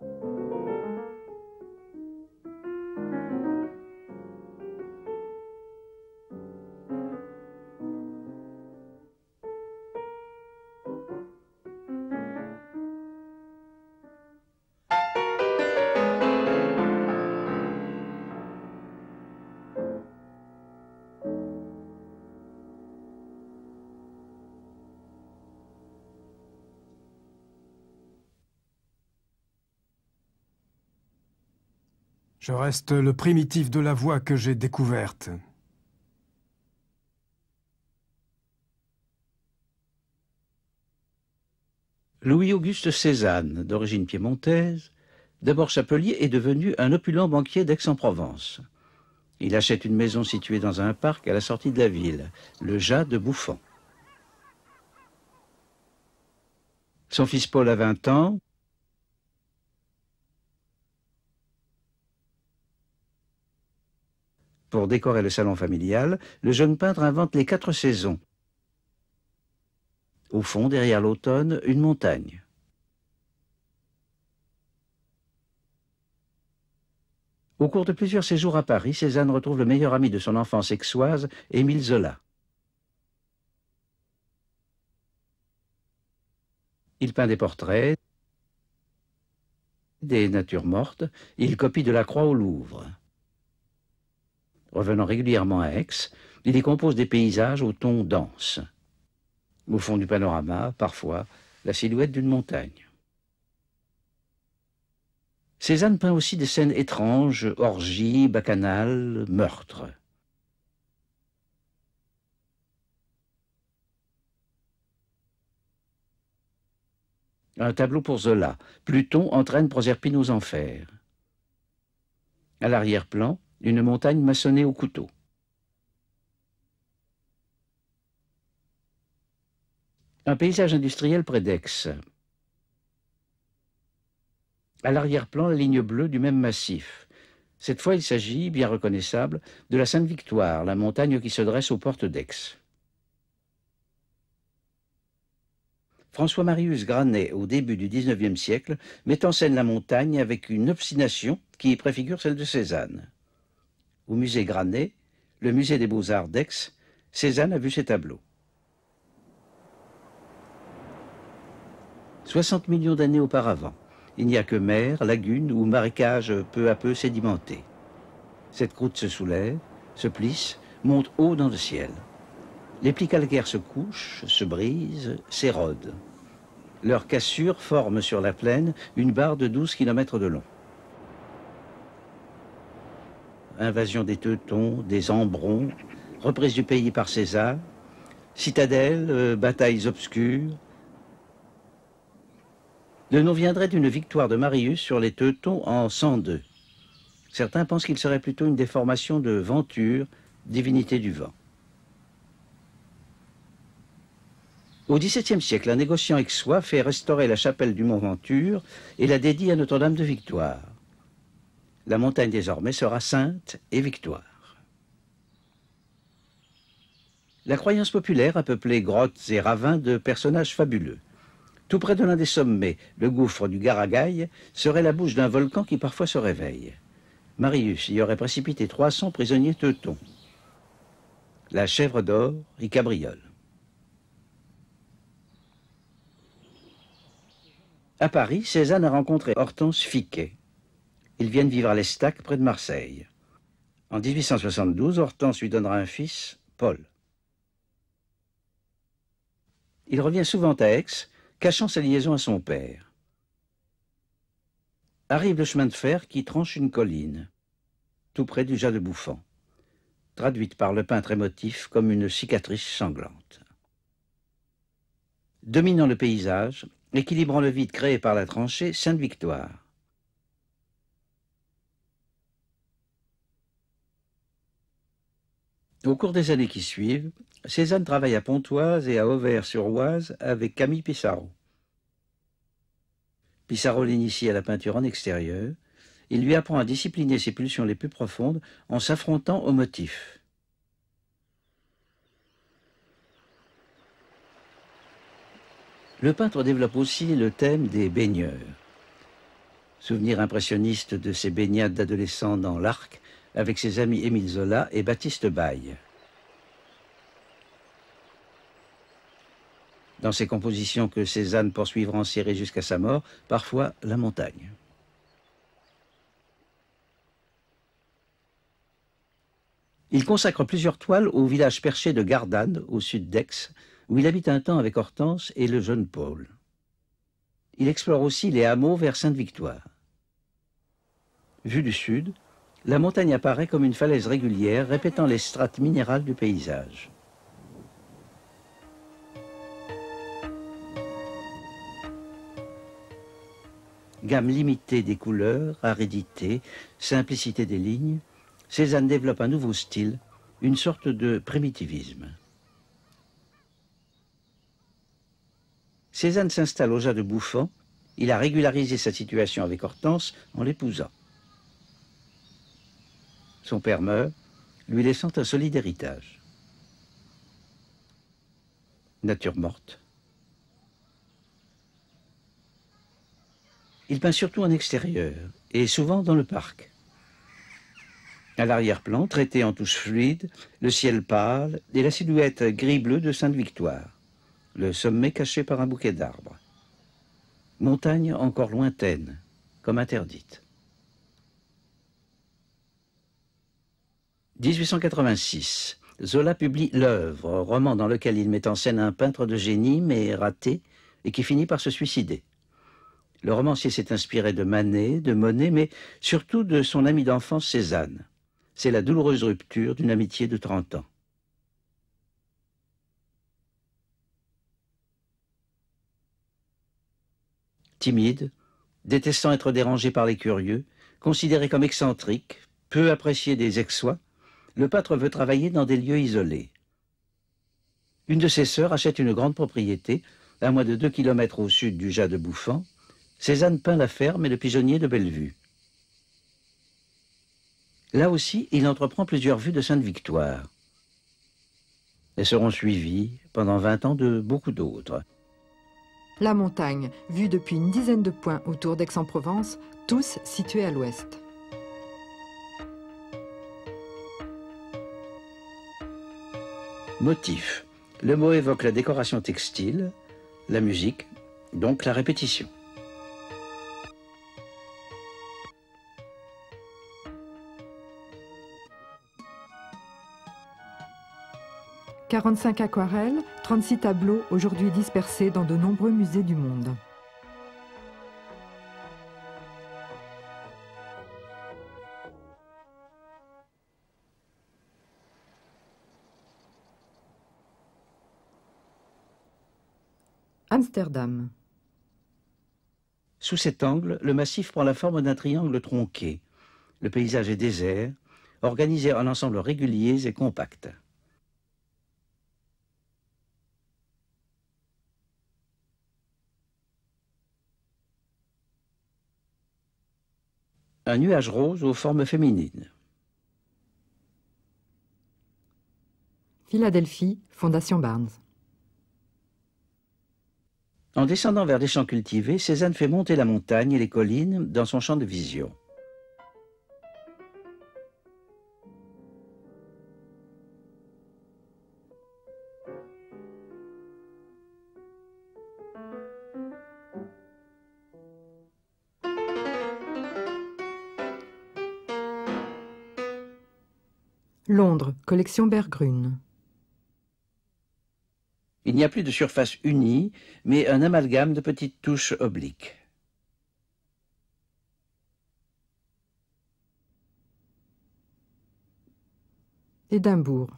Música Je reste le primitif de la voix que j'ai découverte. Louis-Auguste Cézanne, d'origine piémontaise, d'abord chapelier, est devenu un opulent banquier d'Aix-en-Provence. Il achète une maison située dans un parc à la sortie de la ville, le Jas de Bouffon. Son fils Paul a 20 ans, Pour décorer le salon familial, le jeune peintre invente les quatre saisons. Au fond, derrière l'automne, une montagne. Au cours de plusieurs séjours à Paris, Cézanne retrouve le meilleur ami de son enfance aixoise, Émile Zola. Il peint des portraits, des natures mortes, il copie de la croix au Louvre revenant régulièrement à Aix, il décompose des paysages au tons dense. Au fond du panorama, parfois, la silhouette d'une montagne. Cézanne peint aussi des scènes étranges, orgies, bacchanales, meurtres. Un tableau pour Zola. Pluton entraîne Proserpine aux enfers. À l'arrière-plan, une montagne maçonnée au couteau. Un paysage industriel près d'Aix. À l'arrière-plan, la ligne bleue du même massif. Cette fois, il s'agit, bien reconnaissable, de la Sainte-Victoire, la montagne qui se dresse aux portes d'Aix. François-Marius Granet, au début du XIXe siècle, met en scène la montagne avec une obstination qui préfigure celle de Cézanne au musée Granet, le musée des beaux-arts d'Aix, Cézanne a vu ces tableaux. 60 millions d'années auparavant, il n'y a que mer, lagune ou marécages peu à peu sédimentés. Cette croûte se soulève, se plisse, monte haut dans le ciel. Les plis calcaires se couchent, se brisent, s'érodent. Leurs cassures forment sur la plaine une barre de 12 km de long invasion des Teutons, des Ambrons, reprise du pays par César, citadelle, euh, batailles obscures. Le nom viendrait d'une victoire de Marius sur les Teutons en 102. Certains pensent qu'il serait plutôt une déformation de Venture, divinité du vent. Au XVIIe siècle, un négociant aixois fait restaurer la chapelle du Mont Venture et la dédie à Notre-Dame de Victoire la montagne désormais sera sainte et victoire. La croyance populaire a peuplé grottes et ravins de personnages fabuleux. Tout près de l'un des sommets, le gouffre du Garagaï, serait la bouche d'un volcan qui parfois se réveille. Marius y aurait précipité 300 prisonniers teutons. La chèvre d'or y cabriole. À Paris, Cézanne a rencontré Hortense Fiquet, ils viennent vivre à l'Estac, près de Marseille. En 1872, Hortense lui donnera un fils, Paul. Il revient souvent à Aix, cachant sa liaison à son père. Arrive le chemin de fer qui tranche une colline, tout près du Jas de Bouffant, traduite par le peintre émotif comme une cicatrice sanglante. Dominant le paysage, équilibrant le vide créé par la tranchée, Sainte-Victoire. Au cours des années qui suivent, Cézanne travaille à Pontoise et à Auvers-sur-Oise avec Camille Pissarro. Pissarro l'initie à la peinture en extérieur. Il lui apprend à discipliner ses pulsions les plus profondes en s'affrontant aux motifs. Le peintre développe aussi le thème des baigneurs. Souvenir impressionniste de ses baignades d'adolescents dans l'Arc, avec ses amis Émile Zola et Baptiste Baille. Dans ses compositions que Cézanne poursuivra en série jusqu'à sa mort, parfois la montagne. Il consacre plusieurs toiles au village perché de Gardanne, au sud d'Aix, où il habite un temps avec Hortense et le jeune Paul. Il explore aussi les hameaux vers Sainte-Victoire. Vu du sud, la montagne apparaît comme une falaise régulière répétant les strates minérales du paysage. Gamme limitée des couleurs, aridité, simplicité des lignes, Cézanne développe un nouveau style, une sorte de primitivisme. Cézanne s'installe au jas de Bouffon, Il a régularisé sa situation avec Hortense en l'épousant. Son père meurt, lui laissant un solide héritage. Nature morte. Il peint surtout en extérieur et souvent dans le parc. À l'arrière-plan, traité en touches fluides, le ciel pâle et la silhouette gris-bleu de Sainte-Victoire, le sommet caché par un bouquet d'arbres. Montagne encore lointaine, comme interdite. 1886. Zola publie L'œuvre, roman dans lequel il met en scène un peintre de génie mais raté et qui finit par se suicider. Le romancier s'est inspiré de Manet, de Monet, mais surtout de son ami d'enfance Cézanne. C'est la douloureuse rupture d'une amitié de 30 ans. Timide, détestant être dérangé par les curieux, considéré comme excentrique, peu apprécié des ex-sois, le pâtre veut travailler dans des lieux isolés. Une de ses sœurs achète une grande propriété, à moins de 2 km au sud du Jas de Bouffant. Cézanne peint la ferme et le pigeonnier de Bellevue. Là aussi, il entreprend plusieurs vues de Sainte-Victoire. Elles seront suivies pendant 20 ans de beaucoup d'autres. La montagne, vue depuis une dizaine de points autour d'Aix-en-Provence, tous situés à l'ouest. Motif. Le mot évoque la décoration textile, la musique, donc la répétition. « 45 aquarelles, 36 tableaux aujourd'hui dispersés dans de nombreux musées du monde. Amsterdam. Sous cet angle, le massif prend la forme d'un triangle tronqué. Le paysage est désert, organisé en ensembles réguliers et compacts. Un nuage rose aux formes féminines. Philadelphie, Fondation Barnes. En descendant vers des champs cultivés, Cézanne fait monter la montagne et les collines dans son champ de vision. Londres, collection Bergrune. Il n'y a plus de surface unie, mais un amalgame de petites touches obliques. Édimbourg.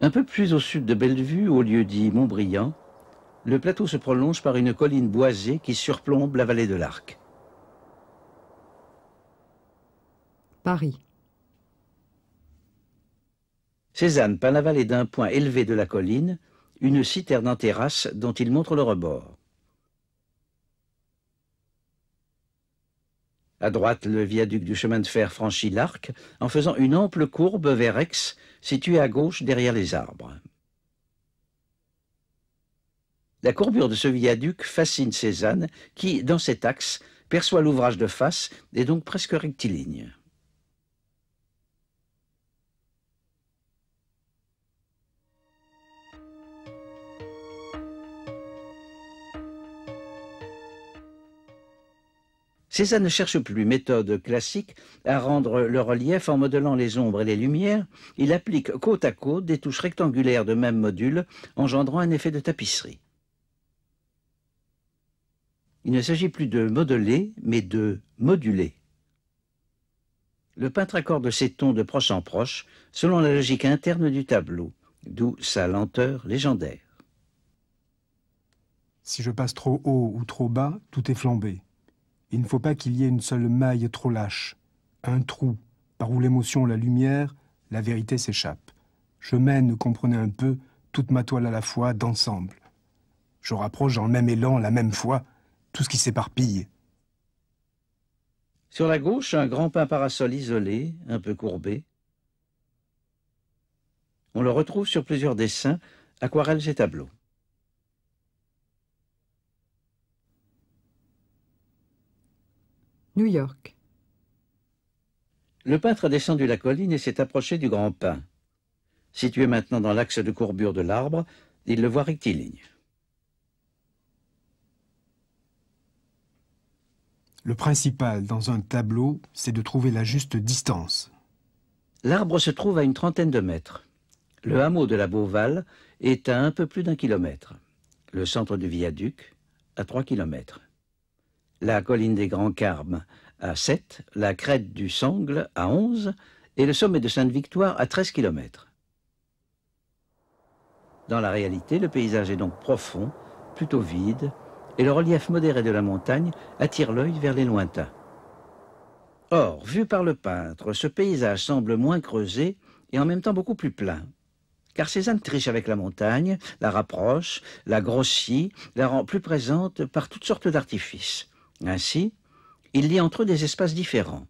Un peu plus au sud de Bellevue, au lieu dit Montbrillant, le plateau se prolonge par une colline boisée qui surplombe la vallée de l'Arc. Paris. Cézanne peint la vallée d'un point élevé de la colline, une citerne en terrasse dont il montre le rebord. À droite, le viaduc du chemin de fer franchit l'arc en faisant une ample courbe vers Aix, située à gauche derrière les arbres. La courbure de ce viaduc fascine Cézanne, qui, dans cet axe, perçoit l'ouvrage de face et donc presque rectiligne. Cézanne ne cherche plus méthode classique à rendre le relief en modelant les ombres et les lumières. Il applique côte à côte des touches rectangulaires de même module, engendrant un effet de tapisserie. Il ne s'agit plus de modeler, mais de moduler. Le peintre accorde ses tons de proche en proche, selon la logique interne du tableau, d'où sa lenteur légendaire. Si je passe trop haut ou trop bas, tout est flambé. Il ne faut pas qu'il y ait une seule maille trop lâche, un trou, par où l'émotion, la lumière, la vérité s'échappe. Je mène, comprenez un peu, toute ma toile à la fois, d'ensemble. Je rapproche en même élan, la même fois, tout ce qui s'éparpille. Sur la gauche, un grand pin parasol isolé, un peu courbé. On le retrouve sur plusieurs dessins, aquarelles et tableaux. New York. Le peintre a descendu la colline et s'est approché du grand pin. Situé maintenant dans l'axe de courbure de l'arbre, il le voit rectiligne. Le principal dans un tableau, c'est de trouver la juste distance. L'arbre se trouve à une trentaine de mètres. Le hameau de la Beauval est à un peu plus d'un kilomètre. Le centre du viaduc, à trois kilomètres. La colline des Grands Carmes, à sept, la crête du Sangle, à onze, et le sommet de Sainte-Victoire, à treize kilomètres. Dans la réalité, le paysage est donc profond, plutôt vide, et le relief modéré de la montagne attire l'œil vers les lointains. Or, vu par le peintre, ce paysage semble moins creusé et en même temps beaucoup plus plein, Car Cézanne triche avec la montagne, la rapproche, la grossit, la rend plus présente par toutes sortes d'artifices. Ainsi, il lie entre eux des espaces différents.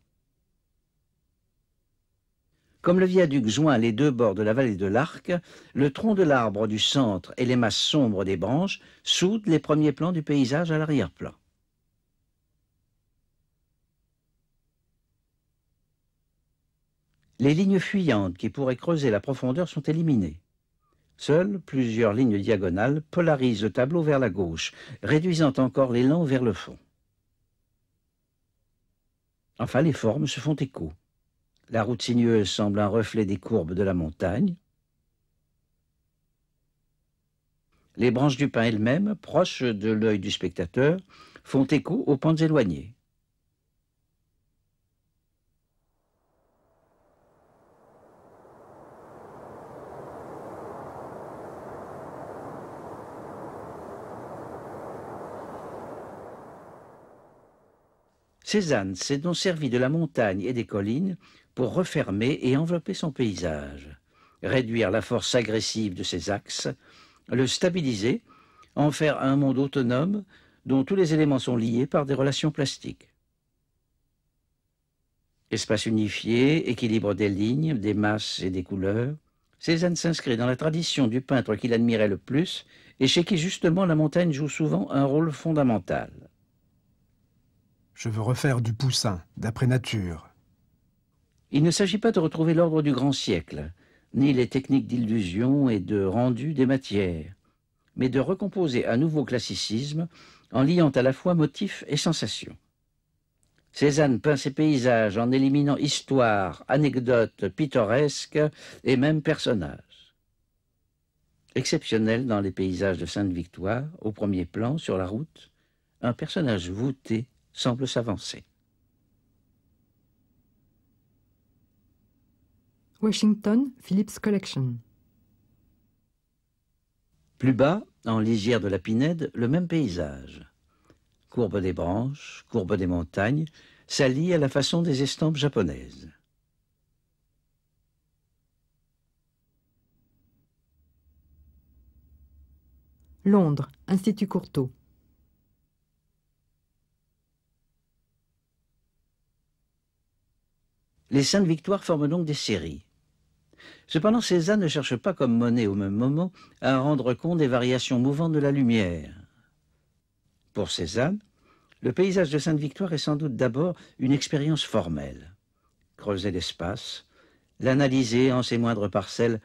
Comme le viaduc joint les deux bords de la vallée de l'Arc, le tronc de l'arbre du centre et les masses sombres des branches soudent les premiers plans du paysage à l'arrière-plan. Les lignes fuyantes qui pourraient creuser la profondeur sont éliminées. Seules plusieurs lignes diagonales polarisent le tableau vers la gauche, réduisant encore l'élan vers le fond. Enfin, les formes se font écho. La route sinueuse semble un reflet des courbes de la montagne. Les branches du pin elles-mêmes, proches de l'œil du spectateur, font écho aux pentes éloignées. Cézanne s'est donc servi de la montagne et des collines pour refermer et envelopper son paysage, réduire la force agressive de ses axes, le stabiliser, en faire un monde autonome dont tous les éléments sont liés par des relations plastiques. Espace unifié, équilibre des lignes, des masses et des couleurs, Cézanne s'inscrit dans la tradition du peintre qu'il admirait le plus et chez qui justement la montagne joue souvent un rôle fondamental. Je veux refaire du Poussin, d'après nature, il ne s'agit pas de retrouver l'ordre du grand siècle, ni les techniques d'illusion et de rendu des matières, mais de recomposer un nouveau classicisme en liant à la fois motifs et sensations. Cézanne peint ses paysages en éliminant histoire, anecdotes pittoresques et même personnages. Exceptionnel dans les paysages de Sainte-Victoire, au premier plan, sur la route, un personnage voûté semble s'avancer. Washington Phillips Collection. Plus bas, en lisière de la Pinède, le même paysage. Courbe des branches, courbe des montagnes, s'allie à la façon des estampes japonaises. Londres, Institut Courtauld. Les Saintes Victoires forment donc des séries. Cependant, Cézanne ne cherche pas, comme Monet au même moment, à rendre compte des variations mouvantes de la lumière. Pour Cézanne, le paysage de Sainte-Victoire est sans doute d'abord une expérience formelle. Creuser l'espace, l'analyser en ses moindres parcelles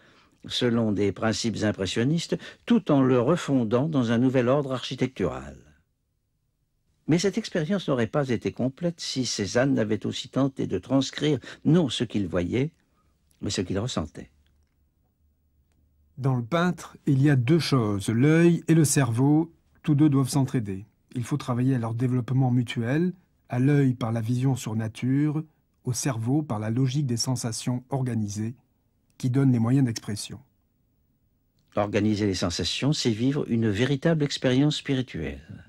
selon des principes impressionnistes, tout en le refondant dans un nouvel ordre architectural. Mais cette expérience n'aurait pas été complète si Cézanne n'avait aussi tenté de transcrire non ce qu'il voyait, mais ce qu'il ressentait. Dans le peintre, il y a deux choses, l'œil et le cerveau, tous deux doivent s'entraider. Il faut travailler à leur développement mutuel, à l'œil par la vision sur nature, au cerveau par la logique des sensations organisées, qui donnent les moyens d'expression. Organiser les sensations, c'est vivre une véritable expérience spirituelle.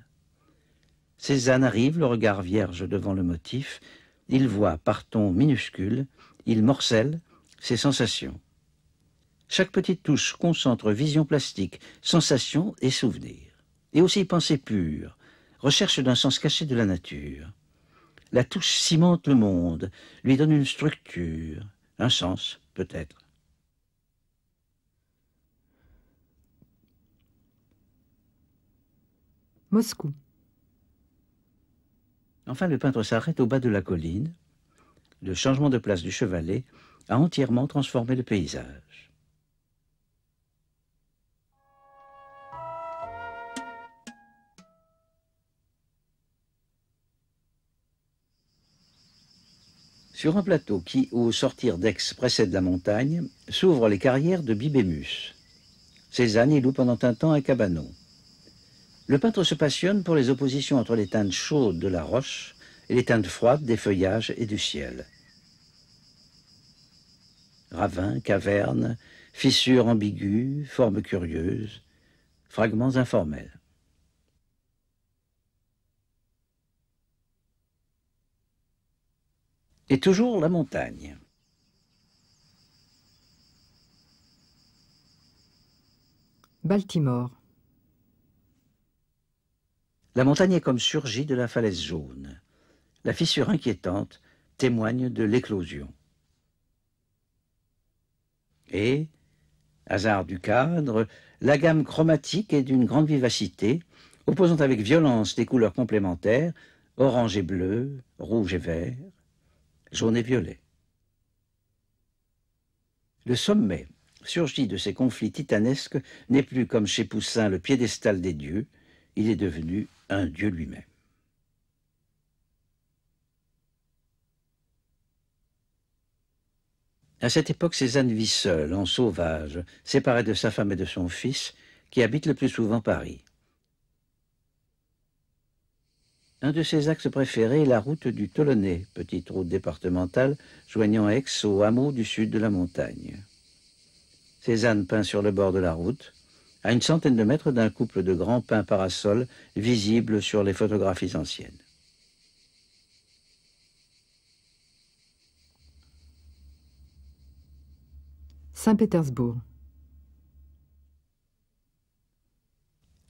Cézanne arrive, le regard vierge devant le motif, il voit par tons minuscules, il morcelle, ses sensations. Chaque petite touche concentre vision plastique, sensations et souvenirs. Et aussi pensée pure, recherche d'un sens caché de la nature. La touche cimente le monde, lui donne une structure, un sens peut-être. Moscou. Enfin, le peintre s'arrête au bas de la colline. Le changement de place du chevalet a entièrement transformé le paysage. Sur un plateau qui, au sortir d'Aix, précède la montagne, s'ouvrent les carrières de Bibémus. Cézanne y loue pendant un temps un cabanon. Le peintre se passionne pour les oppositions entre les teintes chaudes de la roche et les teintes froides des feuillages et du ciel ravins, cavernes, fissures ambiguës, formes curieuses, fragments informels. Et toujours la montagne. Baltimore. La montagne est comme surgie de la falaise jaune. La fissure inquiétante témoigne de l'éclosion. Et, hasard du cadre, la gamme chromatique est d'une grande vivacité, opposant avec violence des couleurs complémentaires, orange et bleu, rouge et vert, jaune et violet. Le sommet, surgi de ces conflits titanesques, n'est plus comme chez Poussin le piédestal des dieux, il est devenu un dieu lui-même. À cette époque, Cézanne vit seule, en sauvage, séparée de sa femme et de son fils, qui habite le plus souvent Paris. Un de ses axes préférés est la route du Tolonnais, petite route départementale joignant Aix au hameau du sud de la montagne. Cézanne peint sur le bord de la route, à une centaine de mètres d'un couple de grands pins parasols visibles sur les photographies anciennes. Saint-Pétersbourg.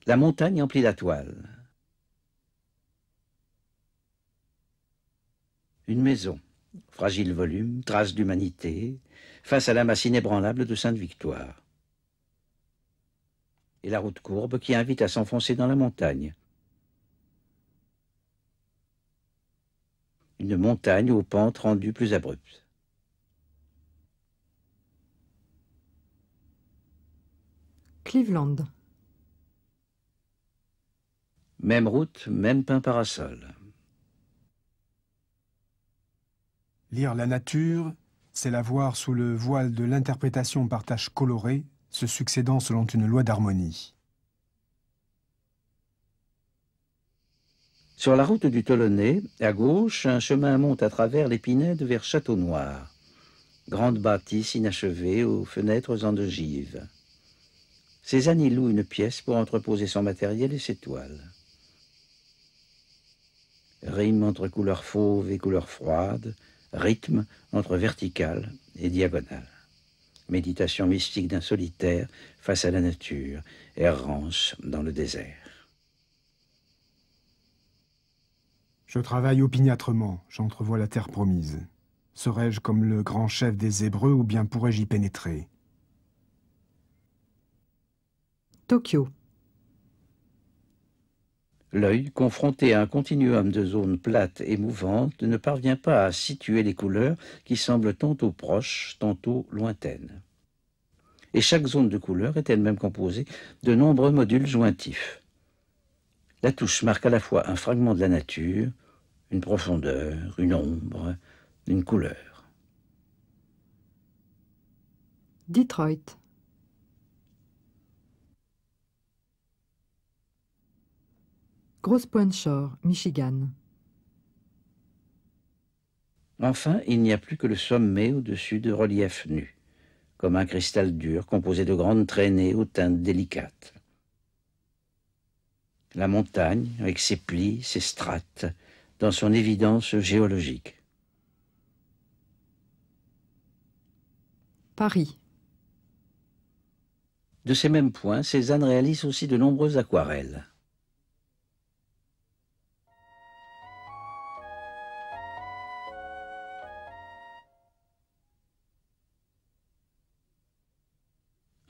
La montagne emplit la toile. Une maison, fragile volume, trace d'humanité, face à la masse inébranlable de Sainte-Victoire. Et la route courbe qui invite à s'enfoncer dans la montagne. Une montagne aux pentes rendues plus abruptes. Cleveland. Même route, même pain parasol. Lire la nature, c'est la voir sous le voile de l'interprétation par tâches colorées, se succédant selon une loi d'harmonie. Sur la route du Tolonnais, à gauche, un chemin monte à travers l'épinède vers Château Noir. Grande bâtisse inachevée aux fenêtres en ogive. Cézanne y loue une pièce pour entreposer son matériel et ses toiles. Rime entre couleurs fauves et couleurs froides, rythme entre vertical et diagonale. Méditation mystique d'un solitaire face à la nature, errance dans le désert. Je travaille opiniâtrement, j'entrevois la terre promise. Serais-je comme le grand chef des Hébreux ou bien pourrais-je y pénétrer Tokyo. L'œil, confronté à un continuum de zones plates et mouvantes, ne parvient pas à situer les couleurs qui semblent tantôt proches, tantôt lointaines. Et chaque zone de couleur est elle-même composée de nombreux modules jointifs. La touche marque à la fois un fragment de la nature, une profondeur, une ombre, une couleur. Detroit. Grosse Pointe Shore, Michigan. Enfin, il n'y a plus que le sommet au-dessus de reliefs nus, comme un cristal dur composé de grandes traînées aux teintes délicates. La montagne, avec ses plis, ses strates, dans son évidence géologique. Paris. De ces mêmes points, Cézanne réalise aussi de nombreuses aquarelles.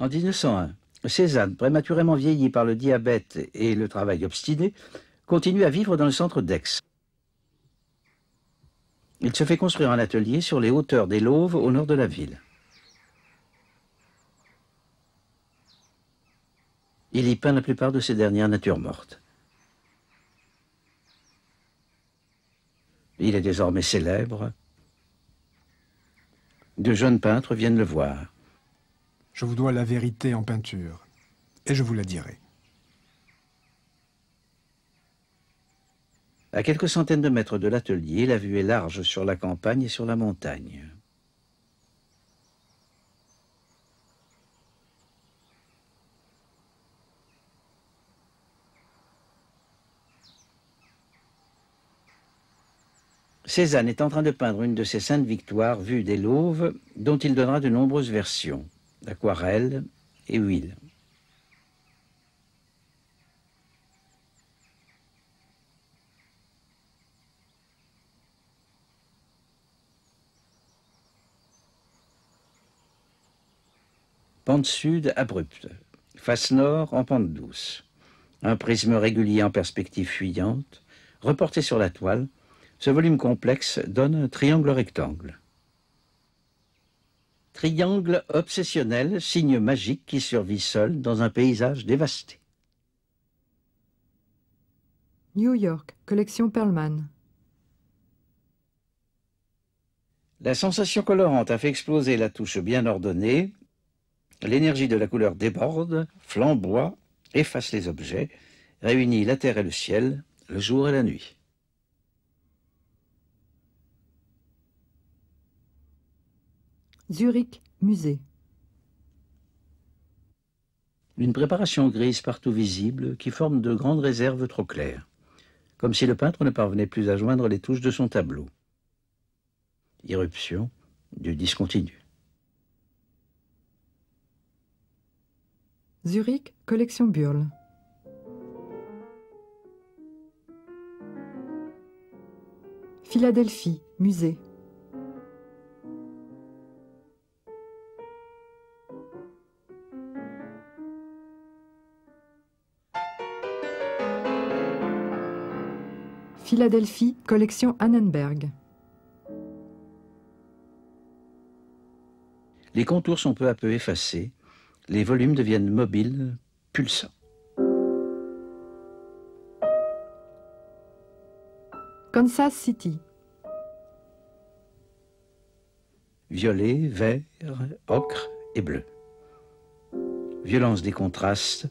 En 1901, Cézanne, prématurément vieilli par le diabète et le travail obstiné, continue à vivre dans le centre d'Aix. Il se fait construire un atelier sur les hauteurs des Lauves au nord de la ville. Il y peint la plupart de ses dernières natures mortes. Il est désormais célèbre. De jeunes peintres viennent le voir. Je vous dois la vérité en peinture, et je vous la dirai. À quelques centaines de mètres de l'atelier, la vue est large sur la campagne et sur la montagne. Cézanne est en train de peindre une de ses saintes victoires vue des Lauves, dont il donnera de nombreuses versions d'aquarelle et huile. Pente sud abrupte, face nord en pente douce. Un prisme régulier en perspective fuyante, reporté sur la toile, ce volume complexe donne un triangle rectangle triangle obsessionnel, signe magique qui survit seul dans un paysage dévasté. New York, collection Perlman. La sensation colorante a fait exploser la touche bien ordonnée. L'énergie de la couleur déborde, flamboie, efface les objets, réunit la terre et le ciel, le jour et la nuit. Zurich, musée. Une préparation grise partout visible qui forme de grandes réserves trop claires, comme si le peintre ne parvenait plus à joindre les touches de son tableau. Irruption du discontinu. Zurich, collection Burle. Philadelphie, musée. Philadelphie, collection Annenberg. Les contours sont peu à peu effacés, les volumes deviennent mobiles, pulsants. Kansas City. Violet, vert, ocre et bleu. Violence des contrastes,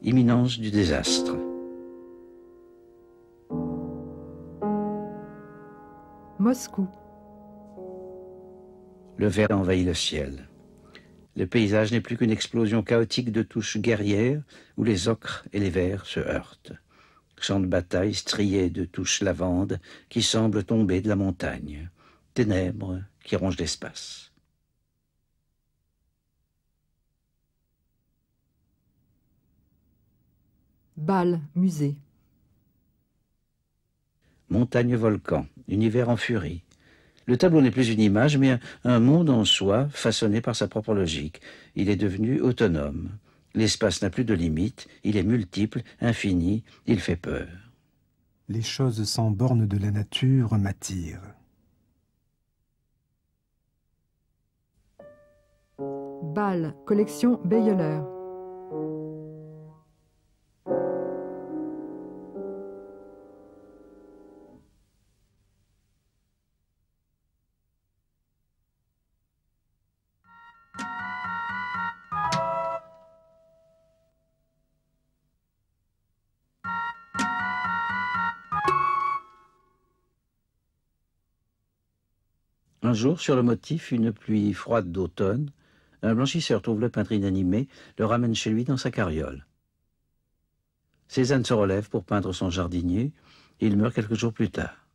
imminence du désastre. Le verre envahit le ciel. Le paysage n'est plus qu'une explosion chaotique de touches guerrières où les ocres et les verts se heurtent. Champs de bataille striés de touches lavandes qui semblent tomber de la montagne. Ténèbres qui rongent l'espace. Bâle, musée montagne-volcan, univers en furie. Le tableau n'est plus une image, mais un, monde en soi, façonné par sa propre logique. Il est devenu autonome. L'espace n'a plus de limites, il est multiple, infini, il fait peur. Les choses sans bornes de la nature m'attirent. Bâle, collection Bayeuleur. Un jour, sur le motif, une pluie froide d'automne, un blanchisseur trouve le peintre inanimé, le ramène chez lui dans sa carriole. Cézanne se relève pour peindre son jardinier, il meurt quelques jours plus tard.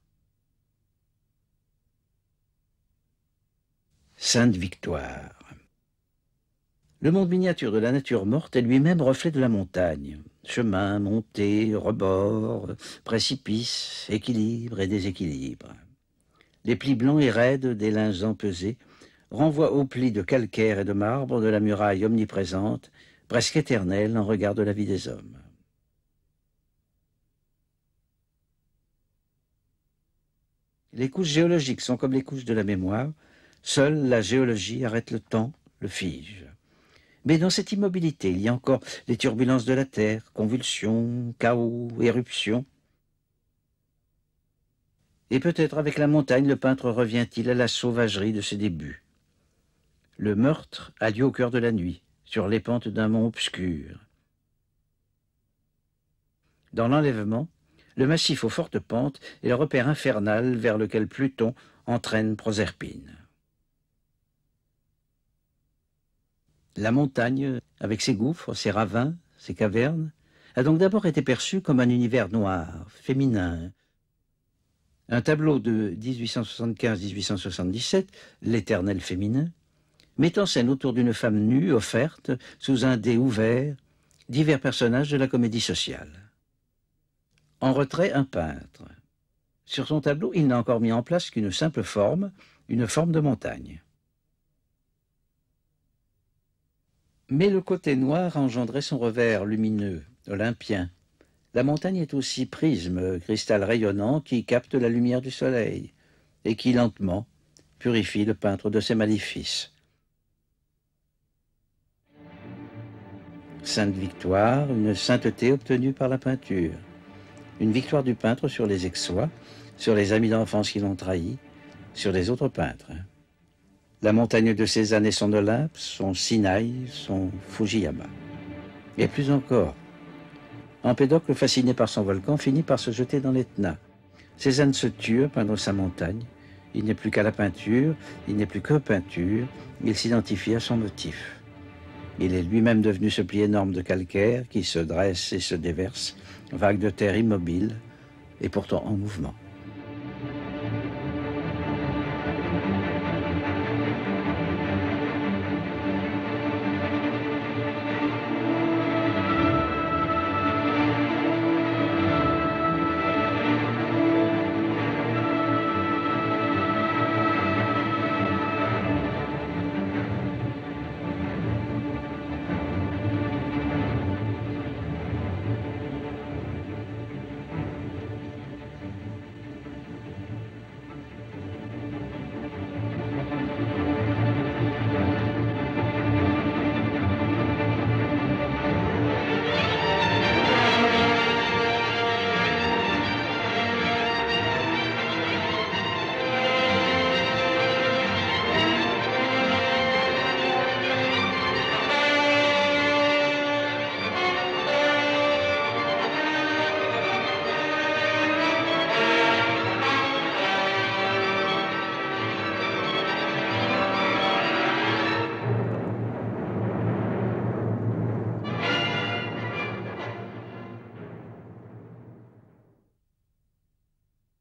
Sainte Victoire Le monde miniature de la nature morte est lui-même reflet de la montagne. Chemin, montée, rebord, précipice, équilibre et déséquilibre. Les plis blancs et raides des linges empesés renvoient aux plis de calcaire et de marbre de la muraille omniprésente, presque éternelle en regard de la vie des hommes. Les couches géologiques sont comme les couches de la mémoire, seule la géologie arrête le temps, le fige. Mais dans cette immobilité, il y a encore les turbulences de la Terre, convulsions, chaos, éruptions, et peut-être avec la montagne le peintre revient-il à la sauvagerie de ses débuts. Le meurtre a lieu au cœur de la nuit, sur les pentes d'un mont obscur. Dans l'enlèvement, le massif aux fortes pentes est le repère infernal vers lequel Pluton entraîne Proserpine. La montagne, avec ses gouffres, ses ravins, ses cavernes, a donc d'abord été perçue comme un univers noir, féminin, un tableau de 1875-1877, L'éternel féminin, met en scène autour d'une femme nue, offerte, sous un dé ouvert, divers personnages de la comédie sociale. En retrait, un peintre. Sur son tableau, il n'a encore mis en place qu'une simple forme, une forme de montagne. Mais le côté noir engendrait son revers lumineux, olympien, la montagne est aussi prisme, cristal rayonnant qui capte la lumière du soleil et qui lentement purifie le peintre de ses maléfices. Sainte Victoire, une sainteté obtenue par la peinture. Une victoire du peintre sur les exois, sur les amis d'enfance qui l'ont trahi, sur les autres peintres. La montagne de Cézanne années son Olympe, son Sinaï, son Fujiyama. Et plus encore, Empédocle, fasciné par son volcan, finit par se jeter dans l'Etna. Cézanne se tue, peindre sa montagne. Il n'est plus qu'à la peinture, il n'est plus que peinture, il s'identifie à son motif. Il est lui-même devenu ce pli énorme de calcaire qui se dresse et se déverse, vague de terre immobile et pourtant en mouvement.